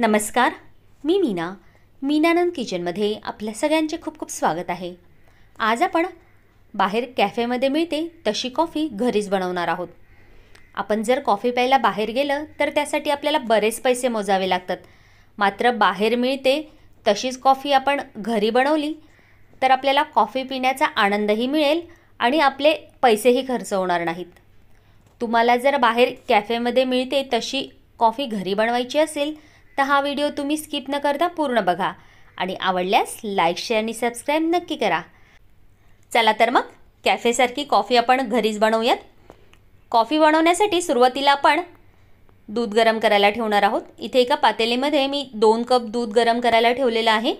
नमस्कार मी मीना मीनानंद किचनमध्ये आपल्या सगळ्यांचे खूप खूप स्वागत आहे आज आपण बाहेर कॅफेमध्ये मिळते तशी कॉफी घरीच बनवणार आहोत आपण जर कॉफी प्यायला बाहेर गेलं तर त्यासाठी आपल्याला बरेच पैसे मोजावे लागतात मात्र बाहेर मिळते तशीच कॉफी आपण घरी बनवली तर आपल्याला कॉफी पिण्याचा आनंदही मिळेल आणि आपले पैसेही खर्च होणार नाहीत तुम्हाला जर बाहेर कॅफेमध्ये मिळते तशी कॉफी घरी बनवायची असेल तर हा व्हिडिओ तुम्ही स्किप न करता पूर्ण बघा आणि आवडल्यास लाईक शेअर आणि सबस्क्राईब नक्की करा चला तर मग कॅफेसारखी कॉफी आपण घरीच बनवूयात कॉफी बनवण्यासाठी सुरुवातीला आपण दूध गरम करायला ठेवणार आहोत इथे एका पातेलीमध्ये मी दोन कप दूध गरम करायला ठेवलेलं आहे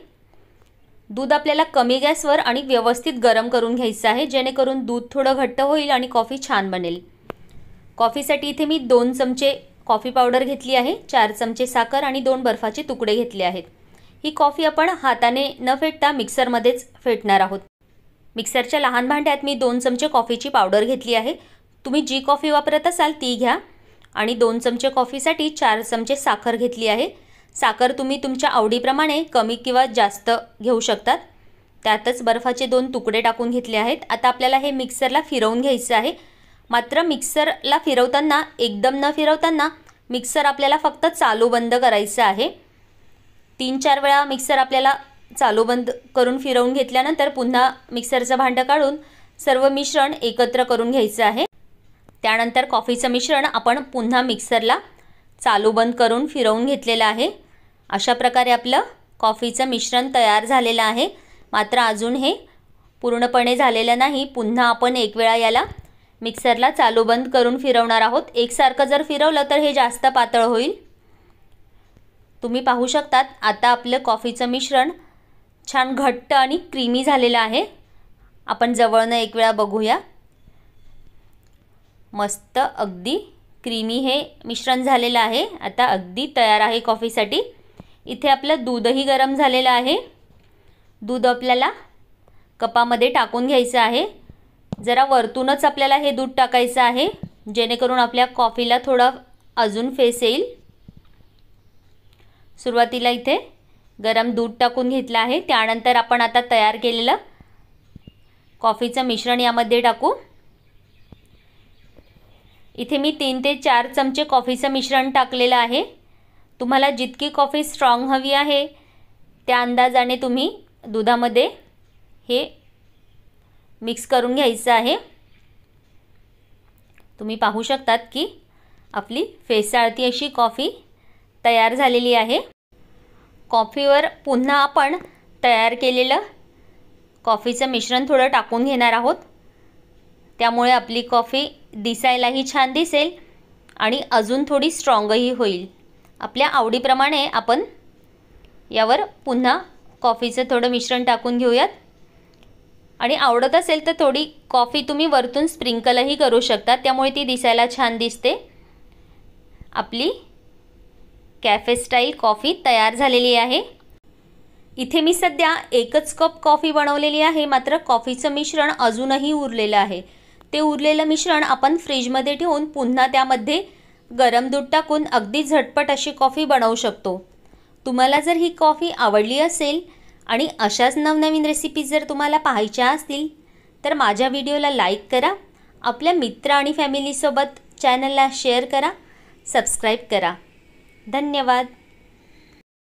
दूध आपल्याला कमी गॅसवर आणि व्यवस्थित गरम करून घ्यायचं आहे जेणेकरून दूध थोडं घट्ट होईल आणि कॉफी छान बनेल कॉफीसाठी इथे मी दोन चमचे कॉफी पावडर घेतली आहे चार चमचे साखर आणि दोन बर्फाचे तुकडे घेतले आहेत ही कॉफी आपण हाताने न फेटता मिक्सरमध्येच फेटणार आहोत मिक्सरच्या लहान भांड्यात मी दोन चमचे कॉफीची पावडर घेतली आहे तुम्ही जी कॉफी वापरत असाल ती घ्या आणि दोन चमचे कॉफीसाठी चार चमचे साखर घेतली आहे साखर तुम्ही तुमच्या आवडीप्रमाणे कमी किंवा जास्त घेऊ शकतात त्यातच बर्फाचे दोन तुकडे टाकून घेतले आहेत आता आपल्याला हे मिक्सरला फिरवून घ्यायचं आहे मात्र मिक्सरला फिरवताना एकदम न फिरवताना मिक्सर आपल्याला फक्त चालू बंद करायचं आहे तीन चार वेळा मिक्सर आपल्याला चालू बंद करून फिरवून घेतल्यानंतर पुन्हा मिक्सरचं भांडं काढून सर्व मिश्रण एकत्र करून घ्यायचं आहे त्यानंतर कॉफीचं मिश्रण आपण पुन्हा मिक्सरला चालू बंद करून फिरवून घेतलेलं आहे अशा प्रकारे आपलं कॉफीचं मिश्रण तयार झालेलं आहे मात्र अजून हे पूर्णपणे झालेलं नाही पुन्हा आपण एक वेळा याला मिक्सरला चालू बंद करून फिरवणार आहोत एकसारखं जर फिरवलं तर हे जास्त पातळ होईल तुम्ही पाहू शकतात आता आपलं कॉफीचं मिश्रण छान घट्ट आणि क्रीमी झालेलं आहे आपण जवळनं एक वेळा बघूया मस्त अगदी क्रीमी हे मिश्रण झालेलं आहे आता अगदी तयार आहे कॉफीसाठी इथे आपलं दूधही गरम झालेलं आहे दूध आपल्याला कपामध्ये टाकून घ्यायचं आहे जरा वरतूनच आपल्याला हे दूध टाकायचं आहे जेणेकरून आपल्या कॉफीला थोडा अजून फेस येईल सुरुवातीला इथे गरम दूध टाकून घेतलं आहे त्यानंतर आपण आता तयार केलेलं कॉफीचं मिश्रण यामध्ये टाकू इथे मी तीन ते चार चमचे कॉफीचं मिश्रण टाकलेलं आहे तुम्हाला जितकी कॉफी स्ट्रॉंग हवी आहे त्या अंदाजाने तुम्ही दुधामध्ये हे मिक्स करून घ्यायचं आहे तुम्ही पाहू शकतात की आपली फेसाळती अशी कॉफी तयार झालेली आहे कॉफीवर पुन्हा आपण तयार केलेलं कॉफीचं मिश्रण थोडं टाकून घेणार आहोत त्यामुळे आपली कॉफी दिसायलाही छान दिसेल आणि अजून थोडी स्ट्रॉंगही होईल आपल्या आवडीप्रमाणे आपण यावर पुन्हा कॉफीचं थोडं मिश्रण टाकून घेऊयात आणि आवडत असेल तर थोडी कॉफी तुम्ही वरतून स्प्रिंकलही करू शकता त्यामुळे ती दिसायला छान दिसते आपली कॅफे स्टाईल कॉफी तयार झालेली आहे इथे मी सध्या एकच कप कॉफी बनवलेली आहे मात्र कॉफीचं मिश्रण अजूनही उरलेलं आहे ते उरलेलं मिश्रण आपण फ्रीजमध्ये ठेवून पुन्हा त्यामध्ये गरम दूध टाकून अगदी झटपट अशी कॉफी बनवू शकतो तुम्हाला जर ही कॉफी आवडली असेल आणि अशाच नवनवीन रेसिपीज जर तुम्हाला पाहायच्या असतील तर माझ्या व्हिडिओला लाईक करा आपल्या मित्र आणि फॅमिलीसोबत चॅनलला शेअर करा सबस्क्राईब करा धन्यवाद